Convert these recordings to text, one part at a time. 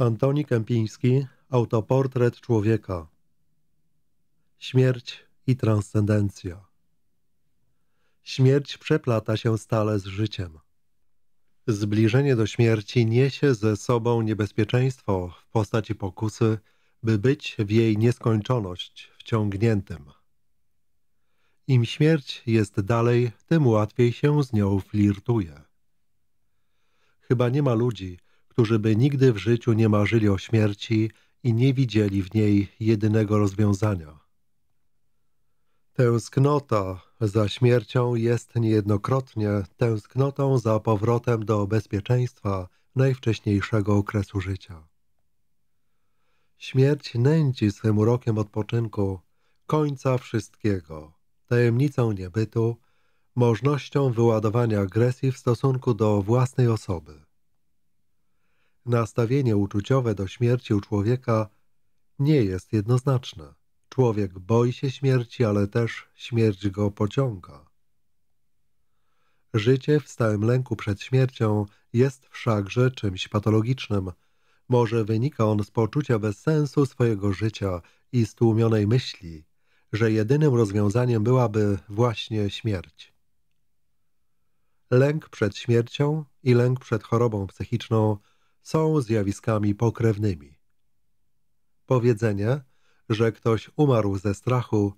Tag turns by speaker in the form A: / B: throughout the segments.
A: Antoni Kępiński, Autoportret człowieka. Śmierć i transcendencja. Śmierć przeplata się stale z życiem. Zbliżenie do śmierci niesie ze sobą niebezpieczeństwo w postaci pokusy, by być w jej nieskończoność wciągniętym. Im śmierć jest dalej, tym łatwiej się z nią flirtuje. Chyba nie ma ludzi, którzy by nigdy w życiu nie marzyli o śmierci i nie widzieli w niej jedynego rozwiązania. Tęsknota za śmiercią jest niejednokrotnie tęsknotą za powrotem do bezpieczeństwa najwcześniejszego okresu życia. Śmierć nęci swym urokiem odpoczynku, końca wszystkiego, tajemnicą niebytu, możnością wyładowania agresji w stosunku do własnej osoby. Nastawienie uczuciowe do śmierci u człowieka nie jest jednoznaczne. Człowiek boi się śmierci, ale też śmierć go pociąga. Życie w stałym lęku przed śmiercią jest wszakże czymś patologicznym. Może wynika on z poczucia bezsensu swojego życia i stłumionej myśli, że jedynym rozwiązaniem byłaby właśnie śmierć. Lęk przed śmiercią i lęk przed chorobą psychiczną – są zjawiskami pokrewnymi. Powiedzenie, że ktoś umarł ze strachu,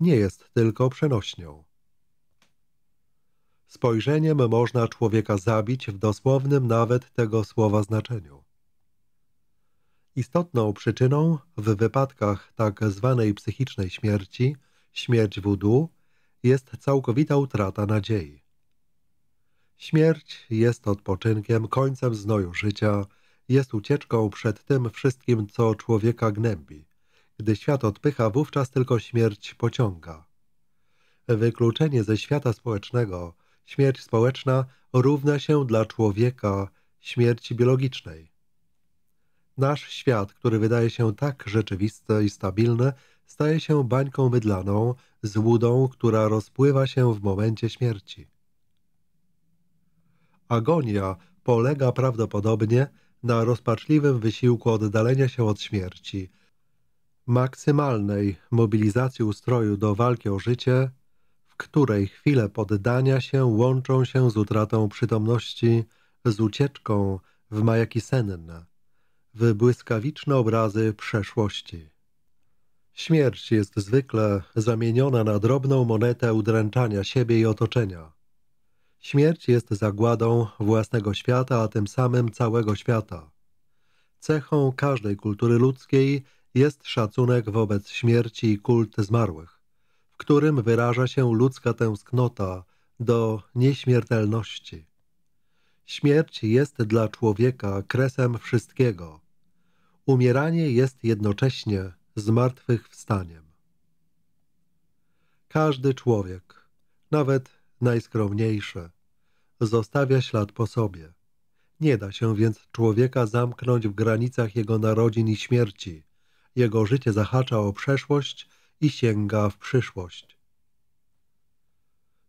A: nie jest tylko przenośnią. Spojrzeniem można człowieka zabić w dosłownym nawet tego słowa znaczeniu. Istotną przyczyną w wypadkach tak zwanej psychicznej śmierci, śmierć wudu, jest całkowita utrata nadziei. Śmierć jest odpoczynkiem, końcem znoju życia, jest ucieczką przed tym wszystkim, co człowieka gnębi. Gdy świat odpycha, wówczas tylko śmierć pociąga. Wykluczenie ze świata społecznego, śmierć społeczna równa się dla człowieka śmierci biologicznej. Nasz świat, który wydaje się tak rzeczywisty i stabilny, staje się bańką mydlaną, złudą, która rozpływa się w momencie śmierci. Agonia polega prawdopodobnie na rozpaczliwym wysiłku oddalenia się od śmierci, maksymalnej mobilizacji ustroju do walki o życie, w której chwile poddania się łączą się z utratą przytomności, z ucieczką w majaki senne, w błyskawiczne obrazy przeszłości. Śmierć jest zwykle zamieniona na drobną monetę udręczania siebie i otoczenia – Śmierć jest zagładą własnego świata, a tym samym całego świata. Cechą każdej kultury ludzkiej jest szacunek wobec śmierci i kult zmarłych, w którym wyraża się ludzka tęsknota do nieśmiertelności. Śmierć jest dla człowieka kresem wszystkiego. Umieranie jest jednocześnie zmartwychwstaniem. Każdy człowiek, nawet najskromniejsze. Zostawia ślad po sobie. Nie da się więc człowieka zamknąć w granicach jego narodzin i śmierci. Jego życie zahacza o przeszłość i sięga w przyszłość.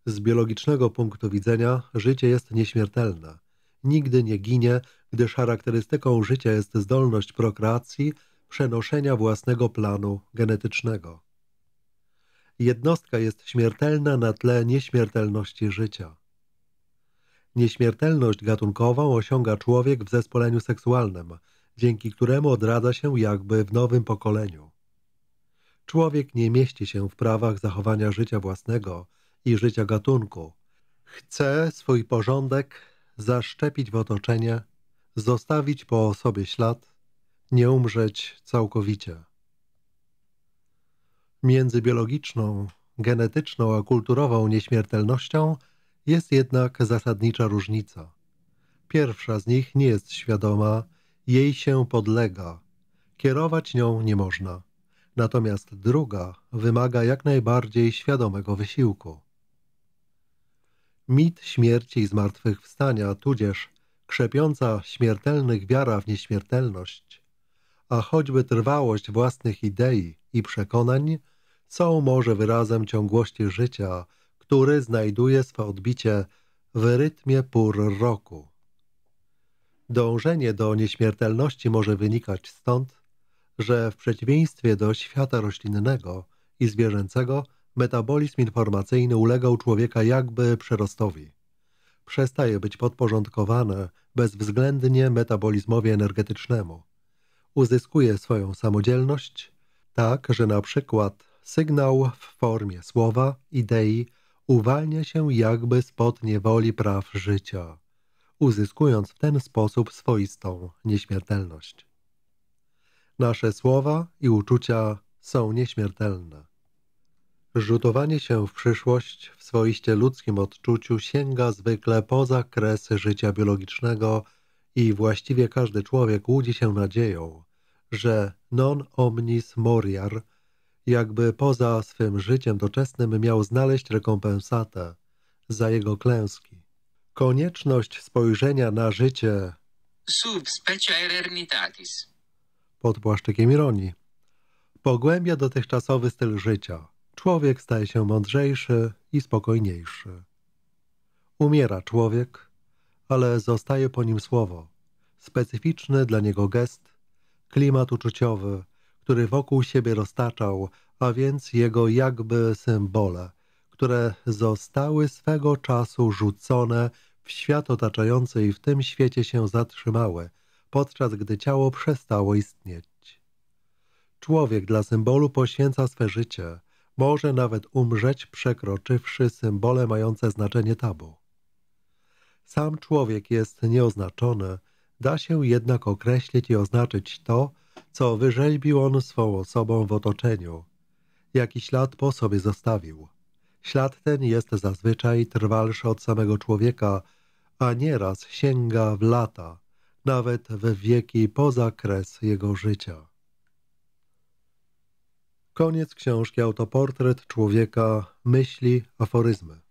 A: Z biologicznego punktu widzenia życie jest nieśmiertelne. Nigdy nie ginie, gdyż charakterystyką życia jest zdolność prokreacji, przenoszenia własnego planu genetycznego jednostka jest śmiertelna na tle nieśmiertelności życia. Nieśmiertelność gatunkową osiąga człowiek w zespoleniu seksualnym, dzięki któremu odradza się jakby w nowym pokoleniu. Człowiek nie mieści się w prawach zachowania życia własnego i życia gatunku. Chce swój porządek zaszczepić w otoczenie, zostawić po sobie ślad, nie umrzeć całkowicie. Między biologiczną, genetyczną a kulturową nieśmiertelnością jest jednak zasadnicza różnica. Pierwsza z nich nie jest świadoma, jej się podlega. Kierować nią nie można. Natomiast druga wymaga jak najbardziej świadomego wysiłku. Mit śmierci i zmartwychwstania, tudzież krzepiąca śmiertelnych wiara w nieśmiertelność, a choćby trwałość własnych idei i przekonań są może wyrazem ciągłości życia, który znajduje swe odbicie w rytmie pór roku. Dążenie do nieśmiertelności może wynikać stąd, że w przeciwieństwie do świata roślinnego i zwierzęcego metabolizm informacyjny ulegał człowieka jakby przerostowi. Przestaje być podporządkowane bezwzględnie metabolizmowi energetycznemu – uzyskuje swoją samodzielność, tak że na przykład sygnał w formie słowa, idei uwalnia się jakby spod niewoli praw życia, uzyskując w ten sposób swoistą nieśmiertelność. Nasze słowa i uczucia są nieśmiertelne. Rzutowanie się w przyszłość w swoiście ludzkim odczuciu sięga zwykle poza kres życia biologicznego i właściwie każdy człowiek łudzi się nadzieją, że non omnis moriar, jakby poza swym życiem doczesnym miał znaleźć rekompensatę za jego klęski. Konieczność spojrzenia na życie sub specia aeternitatis pod płaszczykiem ironii pogłębia dotychczasowy styl życia. Człowiek staje się mądrzejszy i spokojniejszy. Umiera człowiek, ale zostaje po nim słowo, specyficzny dla niego gest – klimat uczuciowy, który wokół siebie roztaczał, a więc jego jakby symbole, które zostały swego czasu rzucone w świat otaczający i w tym świecie się zatrzymały, podczas gdy ciało przestało istnieć. Człowiek dla symbolu poświęca swe życie, może nawet umrzeć przekroczywszy symbole mające znaczenie tabu. Sam człowiek jest nieoznaczony, Da się jednak określić i oznaczyć to, co wyrzeźbił on swą osobą w otoczeniu, jaki ślad po sobie zostawił. Ślad ten jest zazwyczaj trwalszy od samego człowieka, a nieraz sięga w lata, nawet w wieki poza kres jego życia. Koniec książki Autoportret człowieka, myśli, aforyzmy.